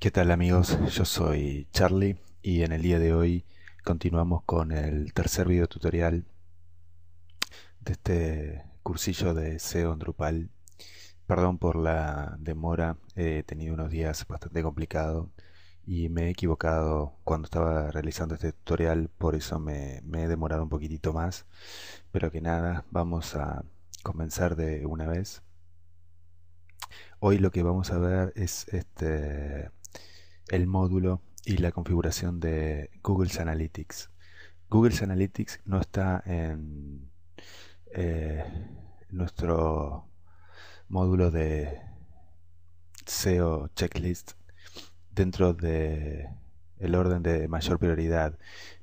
¿Qué tal amigos? Yo soy Charlie y en el día de hoy continuamos con el tercer video tutorial de este cursillo de SEO en Drupal. Perdón por la demora, he tenido unos días bastante complicados y me he equivocado cuando estaba realizando este tutorial, por eso me, me he demorado un poquitito más. Pero que nada, vamos a comenzar de una vez. Hoy lo que vamos a ver es este el módulo y la configuración de Google Analytics. Google Analytics no está en eh, nuestro módulo de SEO checklist dentro de el orden de mayor prioridad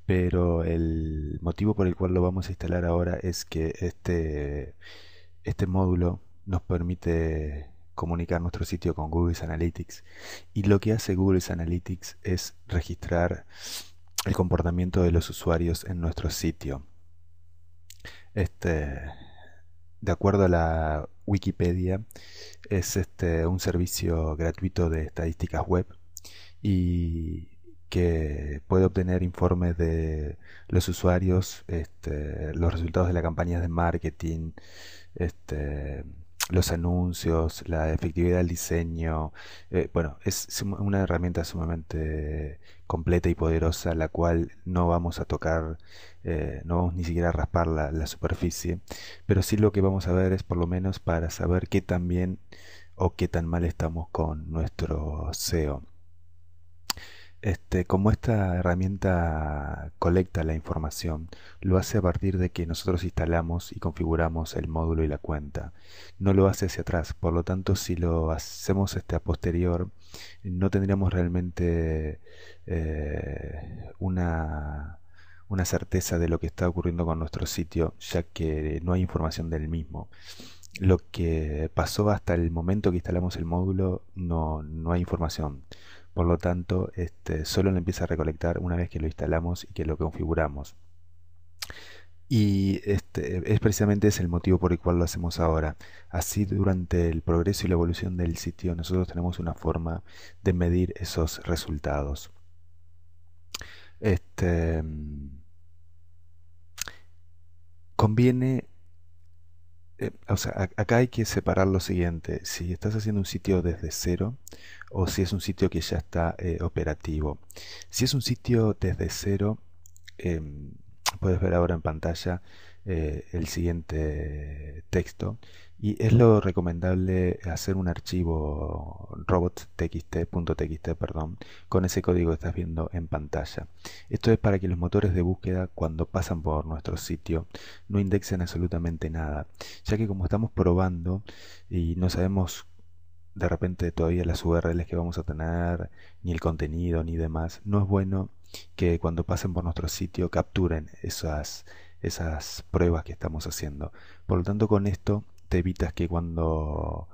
pero el motivo por el cual lo vamos a instalar ahora es que este este módulo nos permite comunicar nuestro sitio con Google Analytics. Y lo que hace Google Analytics es registrar el comportamiento de los usuarios en nuestro sitio. Este, de acuerdo a la Wikipedia, es este, un servicio gratuito de estadísticas web y que puede obtener informes de los usuarios, este, los resultados de las campañas de marketing, este, los anuncios, la efectividad del diseño. Eh, bueno, es una herramienta sumamente completa y poderosa, la cual no vamos a tocar, eh, no vamos ni siquiera a raspar la, la, superficie, pero sí lo que vamos a ver es por lo menos para saber qué tan bien o qué tan mal estamos con nuestro SEO. Este, como esta herramienta colecta la información, lo hace a partir de que nosotros instalamos y configuramos el módulo y la cuenta. No lo hace hacia atrás, por lo tanto, si lo hacemos este, a posterior, no tendríamos realmente eh, una, una certeza de lo que está ocurriendo con nuestro sitio, ya que no hay información del mismo lo que pasó hasta el momento que instalamos el módulo no, no hay información. Por lo tanto, este, solo lo empieza a recolectar una vez que lo instalamos y que lo configuramos. Y este, es precisamente ese el motivo por el cual lo hacemos ahora. Así durante el progreso y la evolución del sitio nosotros tenemos una forma de medir esos resultados. Este, mm, conviene eh, o sea, acá hay que separar lo siguiente, si estás haciendo un sitio desde cero o si es un sitio que ya está eh, operativo. Si es un sitio desde cero, em, puedes ver ahora en pantalla eh, el siguiente texto. Y es lo recomendable hacer un archivo robot.txt.txt perdón, con ese código que estás viendo en pantalla. Esto es para que los motores de búsqueda cuando pasan por nuestro sitio no indexen absolutamente nada, ya que como estamos probando y no sabemos de repente todavía las URLs que vamos a tener, ni el contenido, ni demás, no es bueno que cuando pasen por nuestro sitio capturen esas, esas pruebas que estamos haciendo. Por lo tanto, con esto te evitas que cuando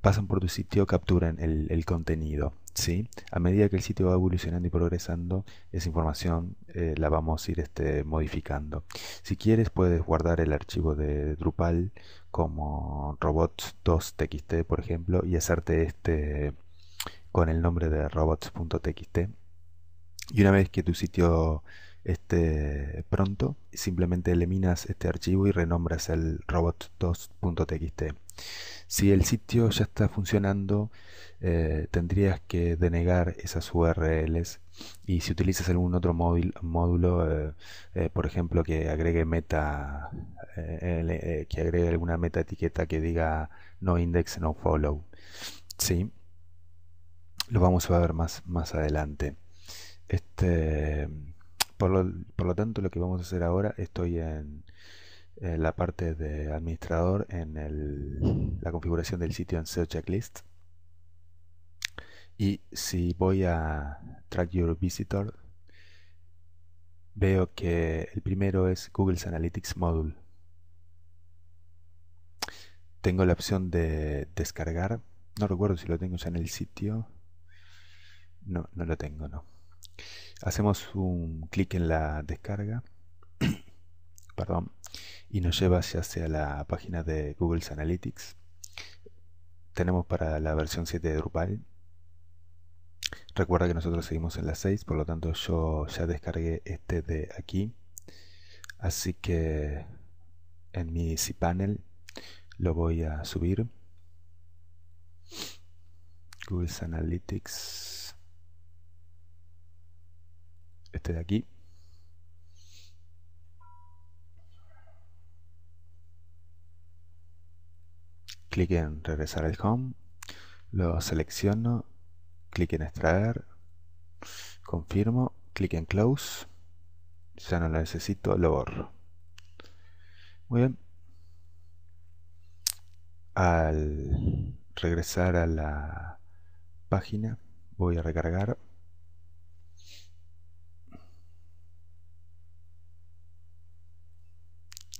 pasen por tu sitio capturen el, contenido. ¿sí? A medida que el sitio va evolucionando y progresando, esa información eh, la vamos a ir este, modificando. Si quieres, puedes guardar el archivo de Drupal como robots por ejemplo, y hacerte este con el nombre de robots.txt y una vez que tu sitio esté pronto, simplemente eliminas este archivo y renombras el robot2.txt. Si el sitio ya está funcionando, eh, tendrías que denegar esas URLs y si utilizas algún otro módulo, eh, eh, por ejemplo, que agregue meta, que agregue alguna meta etiqueta que diga no index, no follow, ¿sí? Lo vamos a ver más, más adelante. Este, por, lo, tanto, lo que vamos a hacer ahora, estoy en, la parte de administrador en la configuración del sitio en SEO Checklist. Y si voy a Track Your Visitor, veo que el primero es Google Analytics Module. Tengo la opción de descargar. No recuerdo si lo tengo ya en el sitio. No, no lo tengo, no. Hacemos un clic en la descarga perdón, y nos lleva hacia la página de Google Analytics. Tenemos para la versión 7 de Drupal. Recuerda que nosotros seguimos en la 6, por lo tanto yo ya descargué este de aquí. Así que en mi cPanel lo voy a subir. Google Analytics este de aquí. Clic en regresar al home, lo selecciono, clic en extraer, confirmo, clic en close, ya no lo necesito, lo borro. Muy bien. Al regresar a la página voy a recargar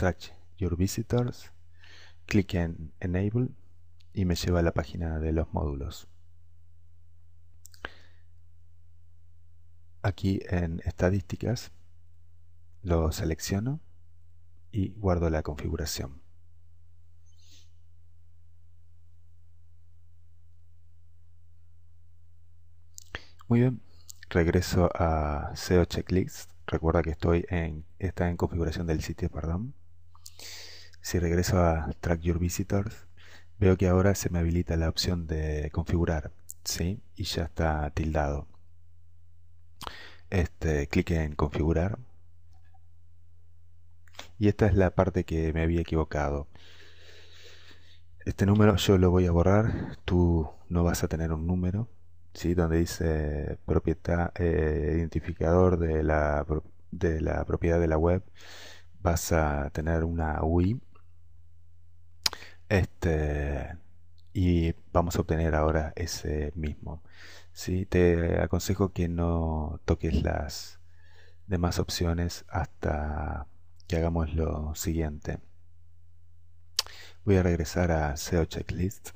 Extract Your Visitors, clic en Enable y me lleva a la página de los módulos. Aquí en Estadísticas lo selecciono y guardo la configuración. Muy bien, regreso a SEO Checklist. Recuerda que estoy en, está en configuración del sitio, perdón. Si regreso a Track Your Visitors, veo que ahora se me habilita la opción de configurar, ¿sí? Y ya está tildado. Este, clic en configurar. Y esta es la parte que me había equivocado. Este número yo lo voy a borrar, tú no vas a tener un número, ¿sí? Donde dice eh, identificador de la, de la propiedad de la web, vas a tener una UI este, y vamos a obtener ahora ese mismo. si Te aconsejo que no toques las demás opciones hasta que hagamos lo siguiente. Voy a regresar a SEO Checklist.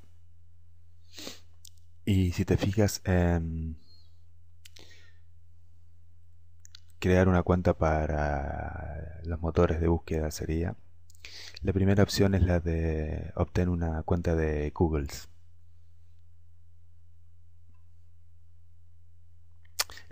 Y si te fijas en crear una cuenta para los motores de búsqueda sería la primera opción es la de obtener una cuenta de Google.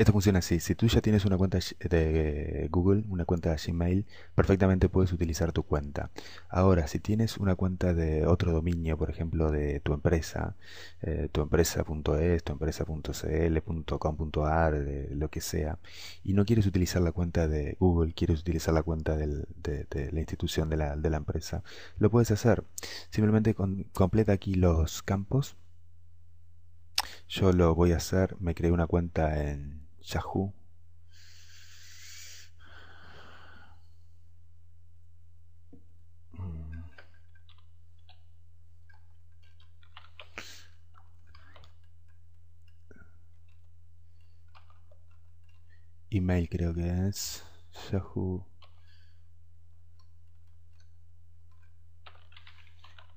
Esto funciona así. Si tú ya tienes una cuenta de Google, una cuenta de Gmail, perfectamente puedes utilizar tu cuenta. Ahora, si tienes una cuenta de otro dominio, por ejemplo, de tu empresa, eh, tu empresa.es, tu empresa.cl.com.ar, lo que sea, y no quieres utilizar la cuenta de Google, quieres utilizar la cuenta de, la institución de la, de la empresa, lo puedes hacer. Simplemente completa aquí los campos. Yo lo voy a hacer, me creé una cuenta en Yahoo. Mm. Email creo que es Yahoo.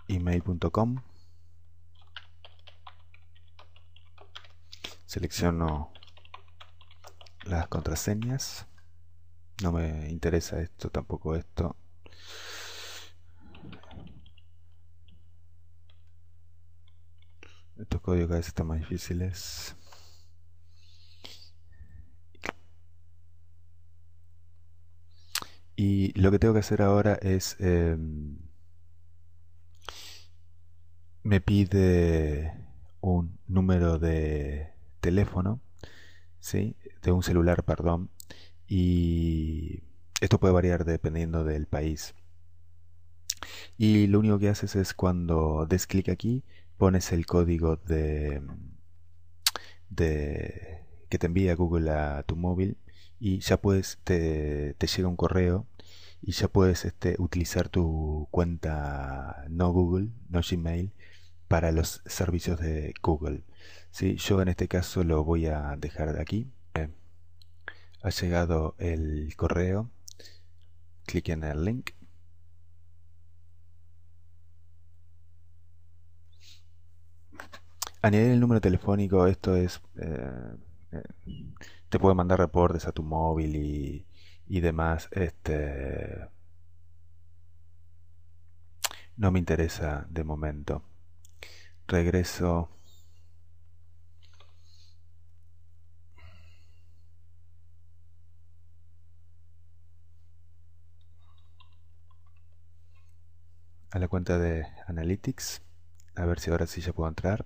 Email.com. Selecciono las contraseñas. No me interesa esto, tampoco esto. Estos códigos cada vez están más difíciles. Y lo que tengo que hacer ahora es... Em, me pide un número de teléfono. ¿sí? de un celular, perdón, y esto puede variar dependiendo del país. Y lo único que haces es cuando des clic aquí, pones el código de, de que te envía Google a tu móvil y ya puedes, te, llega un correo y ya puedes este, utilizar tu cuenta no Google, no Gmail, para los servicios de Google. si Yo en este caso lo voy a dejar de aquí ha llegado el correo. Clic en el link. Añadir el número telefónico, esto es... Eh, eh, te puede mandar reportes a tu móvil y, y demás. Este, no me interesa de momento. Regreso a la cuenta de Analytics. A ver si ahora sí ya puedo entrar.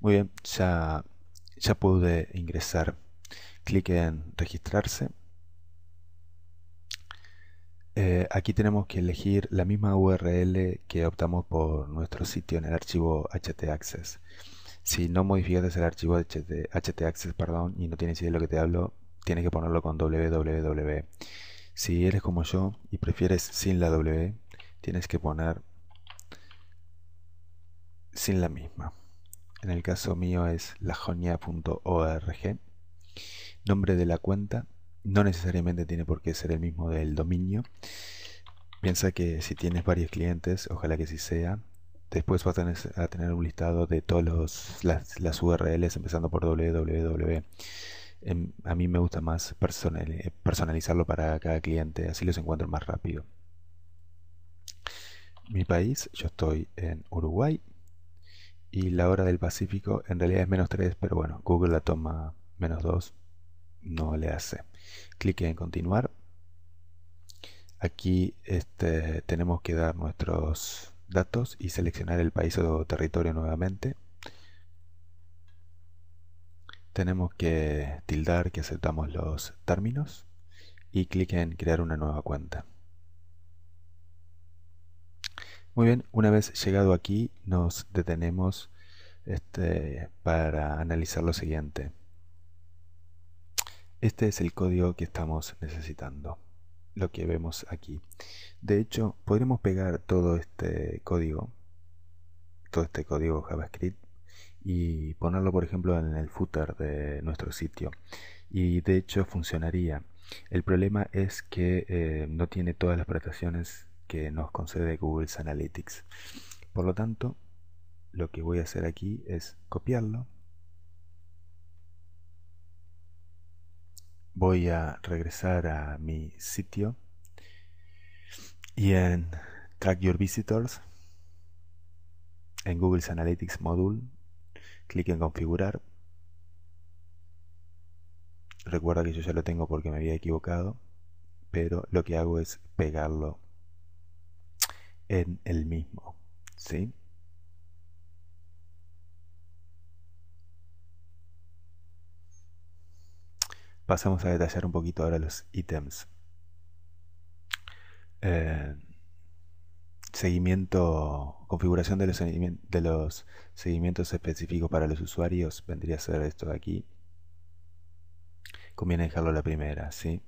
Muy bien, ya, ya pude ingresar. Clic en registrarse. Eh, aquí tenemos que elegir la misma URL que optamos por nuestro sitio en el archivo htaccess. Si no modificas el archivo htaccess perdón, y no tienes idea de lo que te hablo, tienes que ponerlo con www. Si eres como yo y prefieres sin la w, tienes que poner sin la misma. En el caso mío es lajonia.org. Nombre de la cuenta no necesariamente tiene por qué ser el mismo del dominio. Piensa que si tienes varios clientes, ojalá que sí sea, después vas a tener un listado de todas las, las, URLs empezando por www. Em, a mí me gusta más eh, personalizarlo para cada cliente, así los encuentro más rápido mi país, yo estoy en Uruguay y la hora del Pacífico en realidad es menos 3, pero bueno, Google la toma menos 2, no le hace. Clic en continuar. Aquí este, tenemos que dar nuestros datos y seleccionar el país o territorio nuevamente. Tenemos que tildar que aceptamos los términos y clic en crear una nueva cuenta. Muy bien, una vez llegado aquí nos detenemos este, para analizar lo siguiente. Este es el código que estamos necesitando, lo que vemos aquí. De hecho, podríamos pegar todo este código, todo este código JavaScript, y ponerlo, por ejemplo, en el footer de nuestro sitio. Y de hecho funcionaría. El problema es que eh, no tiene todas las prestaciones que nos concede Google Analytics. Por lo tanto, lo que voy a hacer aquí es copiarlo. Voy a regresar a mi sitio y en Track Your Visitors, en Google Analytics Module, clic en Configurar. Recuerda que yo ya lo tengo porque me había equivocado, pero lo que hago es pegarlo en el mismo. ¿Sí? Pasamos a detallar un poquito ahora los ítems. Eh, seguimiento, configuración de los, seguimientos específicos para los usuarios vendría a ser esto de aquí. Conviene dejarlo la primera, ¿sí?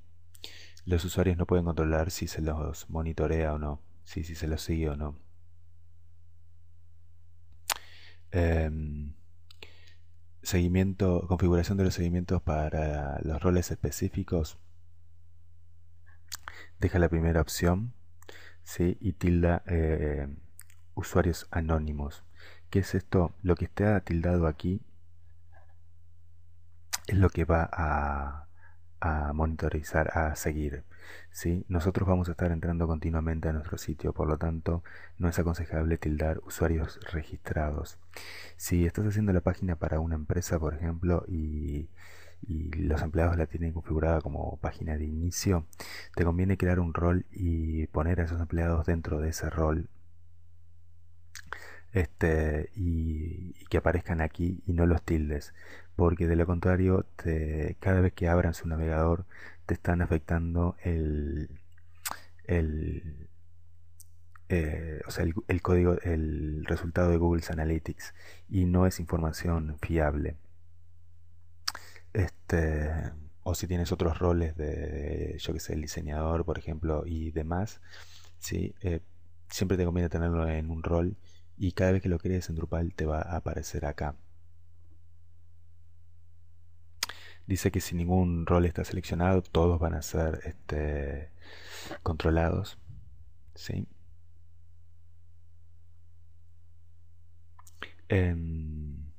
Los usuarios no pueden controlar si se los monitorea o no. Sí, se lo sigue o no. Em, seguimiento, configuración de los seguimientos para los roles específicos. Deja la primera opción ¿sí? y tilda eh, usuarios anónimos. ¿Qué es esto? Lo que está tildado aquí es lo que va a, a monitorizar, a seguir. ¿sí? Nosotros vamos a estar entrando continuamente a nuestro sitio, por lo tanto no es aconsejable tildar usuarios registrados. Si estás haciendo la página para una empresa, por ejemplo, y, los empleados la tienen configurada como página de inicio, te conviene crear un rol y poner a esos empleados dentro de ese rol este, y, que aparezcan aquí y no los tildes, porque de lo contrario, cada vez que abran su navegador te están afectando el, eh, o el, código, el resultado de Google Analytics y no es información fiable. Este, o si tienes otros roles de, yo que sé, el diseñador, por ejemplo, y demás, ¿sí? Eh, siempre te conviene tenerlo en un rol y cada vez que lo crees en Drupal te va a aparecer acá. dice que si ningún rol está seleccionado, todos van a ser este, controlados. ¿Sí? Em,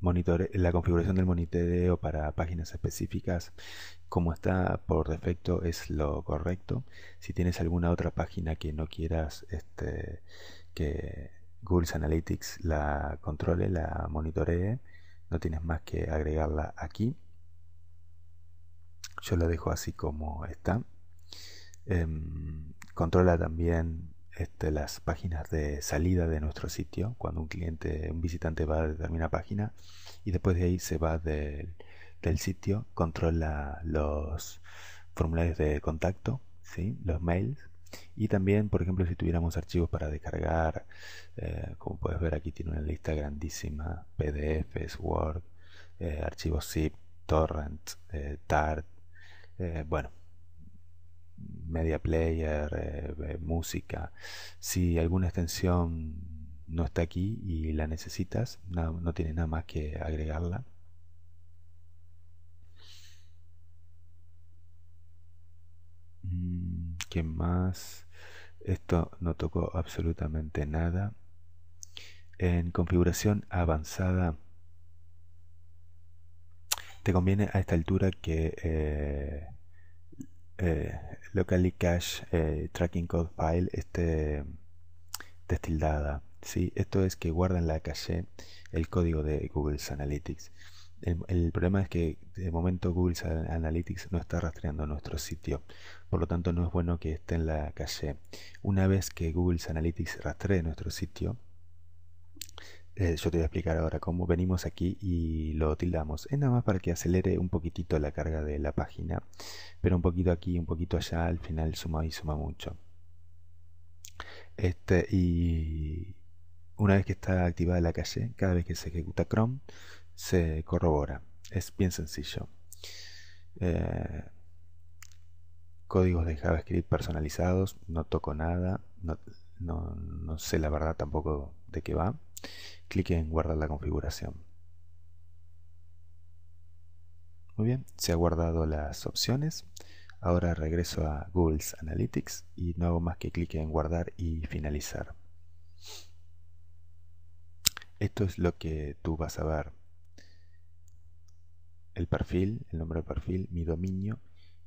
monitor, la configuración del monitoreo para páginas específicas, como está por defecto, es lo correcto. Si tienes alguna otra página que no quieras este, que Google Analytics la controle, la monitoree, no tienes más que agregarla aquí yo lo dejo así como está. Em, controla también este, las páginas de salida de nuestro sitio, cuando un cliente, un visitante va a determinada página y después de ahí se va del, sitio, controla los formularios de contacto, ¿sí? los mails y también, por ejemplo, si tuviéramos archivos para descargar, eh, como puedes ver aquí tiene una lista grandísima, PDFs, Word, eh, archivos zip, torrent, eh, TART, eh, bueno, media player, eh, música. Si alguna extensión no está aquí y la necesitas, no, no tienes nada más que agregarla. Mm, ¿Qué más? Esto no tocó absolutamente nada. En configuración avanzada te conviene a esta altura que eh, eh, locally cache eh, tracking code file esté destildada. ¿sí? Esto es que guarda en la calle el código de Google Analytics. El, problema es que de momento Google Analytics no está rastreando nuestro sitio, por lo tanto no es bueno que esté en la calle. Una vez que Google Analytics rastree nuestro sitio, eh, yo te voy a explicar ahora cómo venimos aquí y lo tildamos. Es nada más para que acelere un poquitito la carga de la página, pero un poquito aquí, un poquito allá, al final suma y suma mucho. Este, y una vez que está activada la calle, cada vez que se ejecuta Chrome, se corrobora. Es bien sencillo. Eh, códigos de JavaScript personalizados, no toco nada, no sé la verdad tampoco de qué va clic en guardar la configuración. Muy bien, se ha guardado las opciones. Ahora regreso a Google Analytics y no hago más que clic en guardar y finalizar. Esto es lo que tú vas a ver. El perfil, el nombre de perfil, mi dominio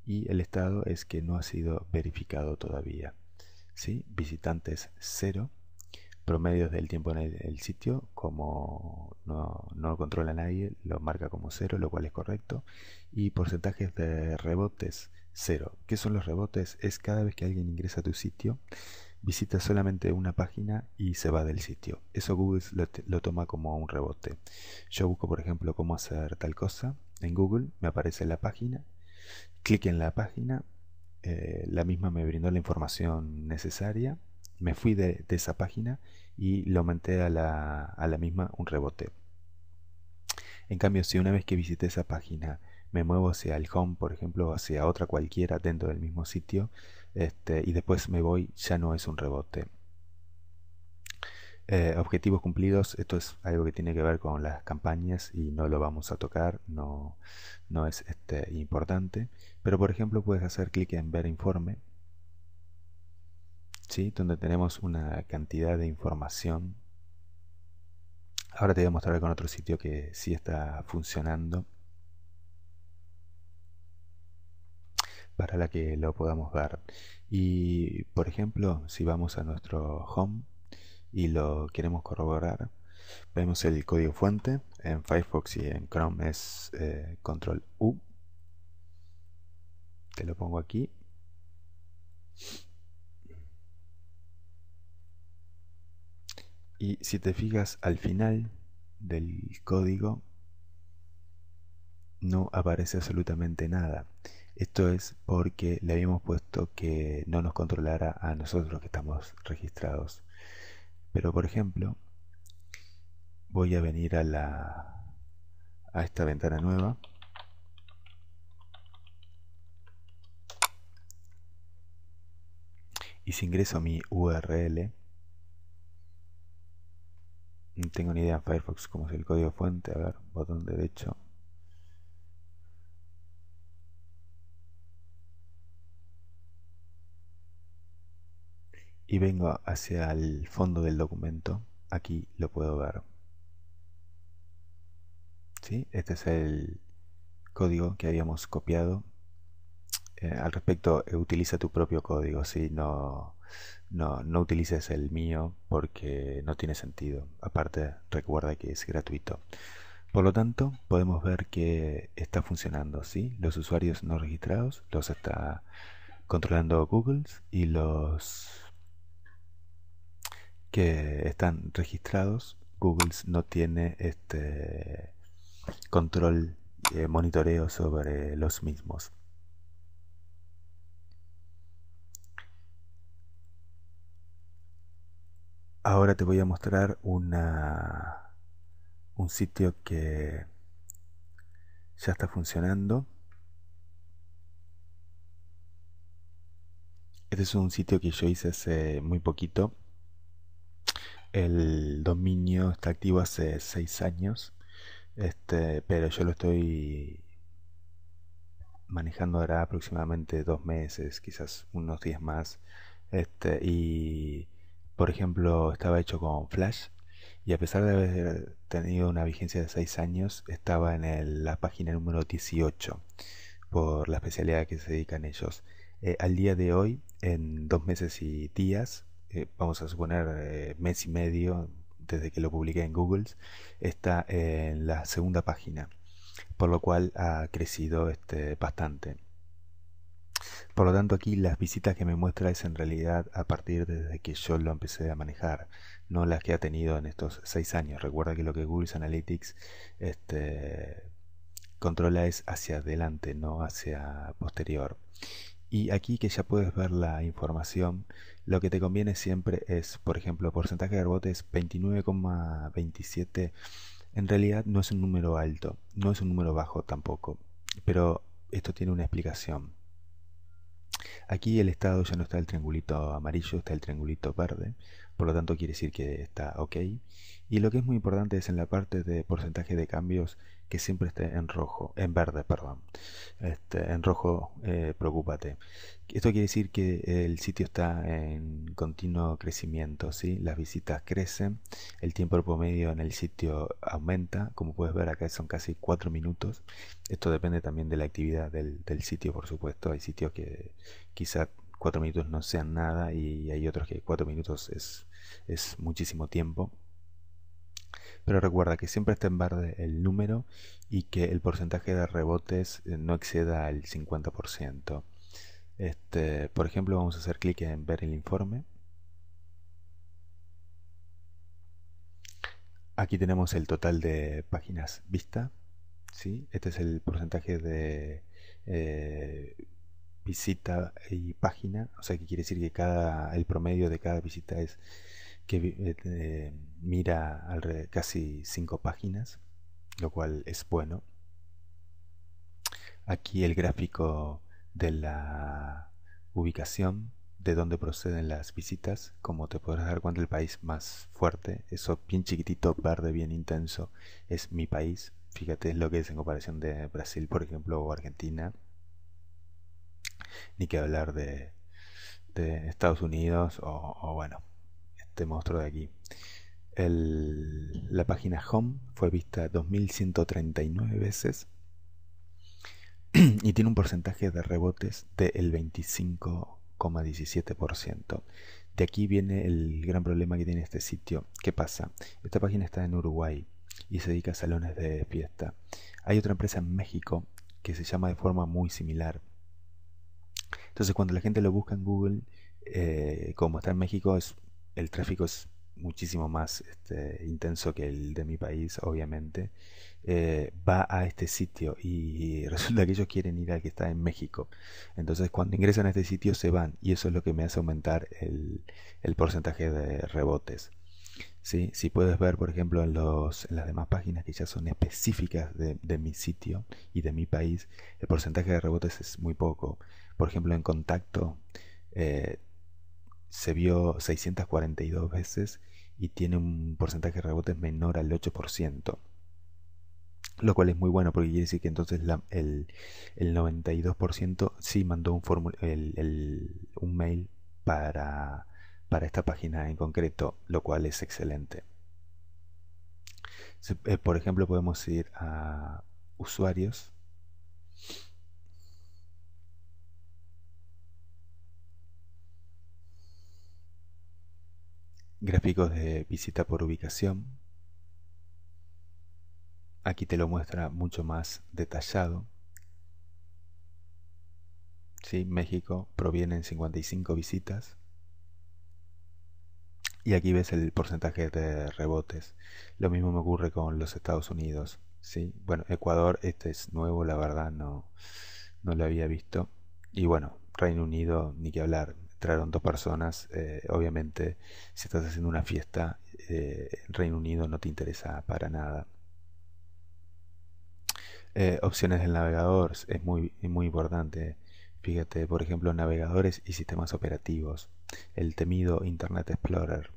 y el estado es que no ha sido verificado todavía. ¿Sí? Visitantes cero promedios del tiempo en el, sitio, como no, lo controla nadie, lo marca como cero, lo cual es correcto, y porcentajes de rebotes cero. ¿Qué son los rebotes? Es cada vez que alguien ingresa a tu sitio, visita solamente una página y se va del sitio. Eso Google lo, toma como un rebote. Yo busco, por ejemplo, cómo hacer tal cosa en Google, me aparece la página, clic en la página, eh, la misma me brindó la información necesaria me fui de, esa página y lo manté a la, misma un rebote. En cambio, si una vez que visité esa página me muevo hacia el home, por ejemplo, hacia otra cualquiera dentro del mismo sitio, este, y después me voy, ya no es un rebote. Eh, objetivos cumplidos, esto es algo que tiene que ver con las campañas y no lo vamos a tocar, no, es este, importante. Pero por ejemplo puedes hacer clic en ver informe donde tenemos una cantidad de información. Ahora te voy a mostrar con otro sitio que sí está funcionando para la que lo podamos ver. Y por ejemplo, si vamos a nuestro home y lo queremos corroborar, vemos el código fuente. En Firefox y en Chrome es eh, control U. Te lo pongo aquí. Y si te fijas al final del código, no aparece absolutamente nada. Esto es porque le habíamos puesto que no nos controlara a nosotros que estamos registrados. Pero por ejemplo, voy a venir a la a esta ventana nueva. Y si ingreso mi URL, no tengo ni idea Firefox cómo es el código fuente. A ver, botón derecho. Y vengo hacia el fondo del documento. Aquí lo puedo ver. ¿Sí? Este es el código que habíamos copiado. Eh, al respecto, eh, utiliza tu propio código. Si no no, no utilices el mío porque no tiene sentido. Aparte, recuerda que es gratuito. Por lo tanto, podemos ver que está funcionando, ¿sí? Los usuarios no registrados los está controlando Google y los que están registrados, Google no tiene este control, eh, monitoreo sobre los mismos. Ahora te voy a mostrar una, un sitio que ya está funcionando. Este es un sitio que yo hice hace muy poquito. El dominio está activo hace seis años, este, pero yo lo estoy manejando ahora aproximadamente dos meses, quizás unos días más. Este, y por ejemplo, estaba hecho con Flash y a pesar de haber tenido una vigencia de 6 años, estaba en la página número 18 por la especialidad que se dedican ellos. Eh, al día de hoy, en dos meses y días, eh, vamos a suponer eh, mes y medio desde que lo publiqué en Google, está en la segunda página, por lo cual ha crecido este, bastante. Por lo tanto, aquí las visitas que me muestra es en realidad a partir desde que yo lo empecé a manejar, no las que ha tenido en estos seis años. Recuerda que lo que Google Analytics este, controla es hacia adelante, no hacia posterior. Y aquí que ya puedes ver la información, lo que te conviene siempre es, por ejemplo, porcentaje de rebotes 29,27. En realidad no es un número alto, no es un número bajo tampoco, pero esto tiene una explicación. Aquí el estado ya no está el triangulito amarillo, está el triangulito verde, por lo tanto quiere decir que está ok. Y lo que es muy importante es en la parte de porcentaje de cambios que siempre esté en rojo, en verde, perdón. Este, en rojo, eh, preocúpate. Esto quiere decir que el sitio está en continuo crecimiento, ¿sí? Las visitas crecen, el tiempo promedio en el sitio aumenta, como puedes ver acá son casi 4 minutos. Esto depende también de la actividad del, sitio, por supuesto. Hay sitios que quizás 4 minutos no sean nada y hay otros que 4 minutos es, es muchísimo tiempo. Pero recuerda que siempre esté en verde el número y que el porcentaje de rebotes eh, no exceda el 50%. Este, por ejemplo, vamos a hacer clic en ver el informe. Aquí tenemos el total de páginas vista. ¿sí? Este es el porcentaje de eh, visita y página. O sea que quiere decir que cada, el promedio de cada visita es que eh, eh, mira casi cinco páginas, lo cual es bueno. Aquí el gráfico de la ubicación, de dónde proceden las visitas, como te podrás dar cuenta el país más fuerte, eso bien chiquitito, verde, bien intenso, es mi país. Fíjate lo que es en comparación de Brasil, por ejemplo, o Argentina. Ni que hablar de, Estados Unidos o bueno, te monstruo de aquí. la página home fue vista 2139 veces y tiene un porcentaje de rebotes del 25,17%. De aquí viene el gran problema que tiene este sitio. ¿Qué pasa? Esta página está en Uruguay y se dedica a salones de fiesta. Hay otra empresa en México que se llama de forma muy similar. Entonces cuando la gente lo busca en Google, eh, como está en México, es el tráfico es muchísimo más este, intenso que el de mi país, obviamente, eh, va a este sitio y resulta que ellos quieren ir al que está en México. Entonces cuando ingresan a este sitio se van y eso es lo que me hace aumentar el, porcentaje de rebotes. ¿Sí? Si puedes ver, por ejemplo, en, los, las demás páginas que ya son específicas de, mi sitio y de mi país, el porcentaje de rebotes es muy poco. Por ejemplo, en contacto eh, se vio 642 veces y tiene un porcentaje de rebotes menor al 8%. Lo cual es muy bueno porque quiere decir que entonces el, 92% sí mandó un, un mail para, para esta página en concreto, lo cual es excelente. Eh, por ejemplo, podemos ir a usuarios gráficos de visita por ubicación. Aquí te lo muestra mucho más detallado. Sí, México provienen 55 visitas. Y aquí ves el porcentaje de rebotes. Lo mismo me ocurre con los Estados Unidos. ¿sí? Bueno, Ecuador, este es nuevo, la verdad no, no lo había visto. Y bueno, Reino Unido, ni que hablar, entraron dos personas, eh, obviamente si estás haciendo una fiesta, eh, en Reino Unido no te interesa para nada. Eh, opciones del navegador es muy, muy importante. Fíjate, por ejemplo, navegadores y sistemas operativos. El temido Internet Explorer.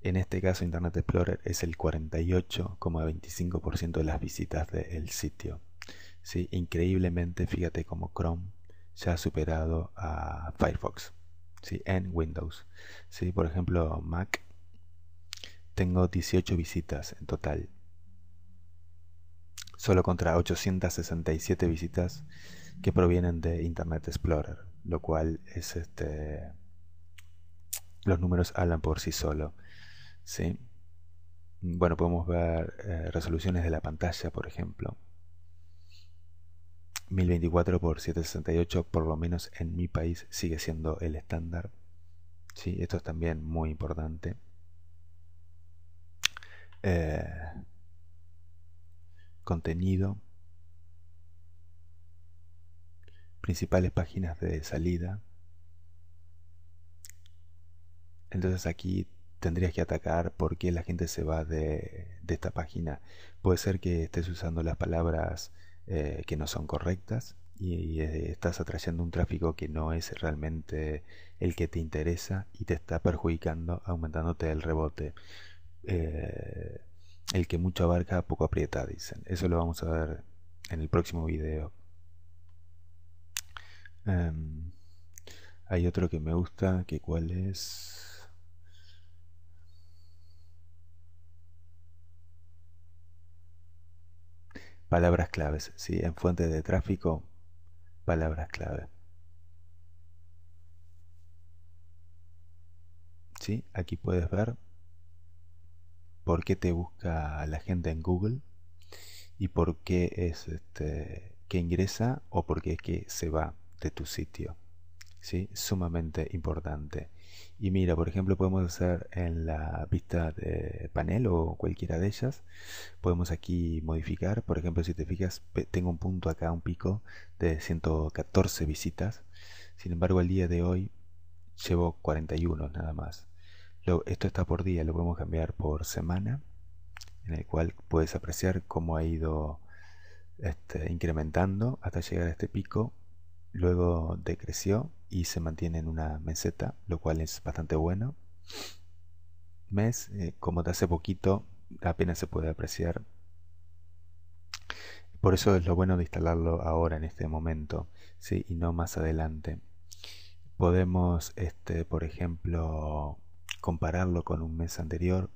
En este caso, Internet Explorer es el 48,25% de las visitas del sitio. ¿Sí? Increíblemente, fíjate como Chrome ya ha superado a Firefox en Windows. ¿sí? Por ejemplo, Mac, tengo 18 visitas en total. Solo contra 867 visitas que provienen de Internet Explorer, lo cual es este. Los números hablan por sí solo. ¿sí? Bueno, podemos ver eh, resoluciones de la pantalla, por ejemplo. 1024 por 768 por lo menos en mi país sigue siendo el estándar. Sí, esto es también muy importante. Eh, contenido. Principales páginas de salida. Entonces aquí tendrías que atacar por qué la gente se va de esta página. Puede ser que estés usando las palabras eh, que no son correctas y, eh, estás atrayendo un tráfico que no es realmente el que te interesa y te está perjudicando, aumentándote el rebote. Eh, el que mucho abarca, poco aprieta, dicen. Eso lo vamos a ver en el próximo video. Em, hay otro que me gusta, que cuál es... Palabras claves, ¿sí? En fuente de tráfico, palabras clave. ¿Sí? Aquí puedes ver por qué te busca la gente en Google y por qué es este, que ingresa o por qué es que se va de tu sitio. ¿Sí? Sumamente importante. Y mira, por ejemplo, podemos hacer en la pista de panel o cualquiera de ellas. Podemos aquí modificar. Por ejemplo, si te fijas, tengo un punto acá, un pico de 114 visitas. Sin embargo, el día de hoy llevo 41 nada más. esto está por día, lo podemos cambiar por semana, en el cual puedes apreciar cómo ha ido este, incrementando hasta llegar a este pico Luego decreció y se mantiene en una meseta, lo cual es bastante bueno. Mes, eh, como de hace poquito, apenas se puede apreciar. Por eso es lo bueno de instalarlo ahora, en este momento, ¿sí? y no más adelante. Podemos, este, por ejemplo, compararlo con un mes anterior.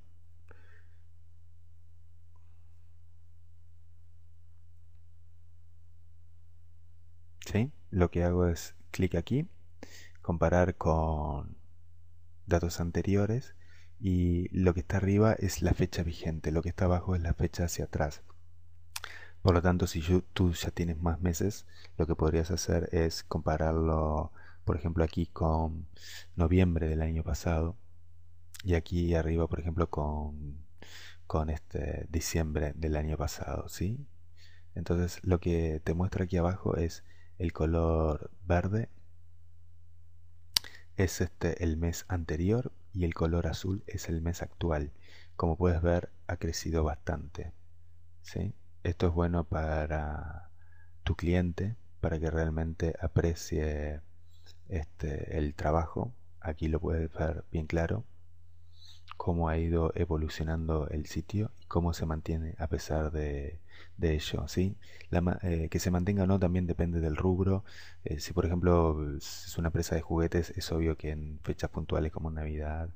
¿Sí? lo que hago es clic aquí, comparar con datos anteriores y lo que está arriba es la fecha vigente, lo que está abajo es la fecha hacia atrás. Por lo tanto, si tú ya tienes más meses, lo que podrías hacer es compararlo, por ejemplo, aquí con noviembre del año pasado y aquí arriba, por ejemplo, con, con este diciembre del año pasado, ¿sí? Entonces, lo que te muestra aquí abajo es el color verde es este el mes anterior y el color azul es el mes actual. Como puedes ver, ha crecido bastante. ¿sí? Esto es bueno para tu cliente, para que realmente aprecie este, el trabajo. Aquí lo puedes ver bien claro, cómo ha ido evolucionando el sitio y cómo se mantiene a pesar de de ello, ¿sí? Eh, que se mantenga o no también depende del rubro. Eh, si por ejemplo es una presa de juguetes, es obvio que en fechas puntuales como Navidad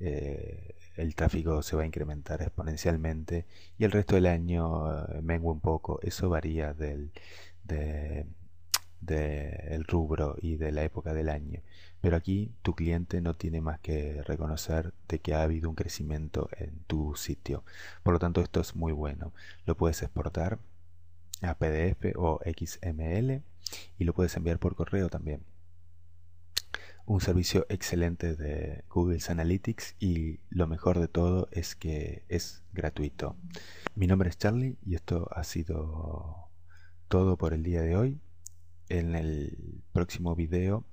eh, el tráfico se va a incrementar exponencialmente y el resto del año mengua un poco. Eso varía del, del rubro y de la época del año. Pero aquí tu cliente no tiene más que reconocer de que ha habido un crecimiento en tu sitio. Por lo tanto, esto es muy bueno. Lo puedes exportar a PDF o XML y lo puedes enviar por correo también. Un servicio excelente de Google Analytics y lo mejor de todo es que es gratuito. Mi nombre es Charlie y esto ha sido todo por el día de hoy. En el próximo video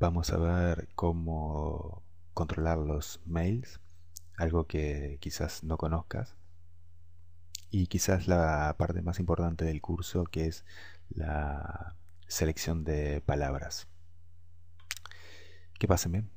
vamos a ver cómo controlar los mails, algo que quizás no conozcas. Y quizás la parte más importante del curso que es la selección de palabras. Que pasen bien.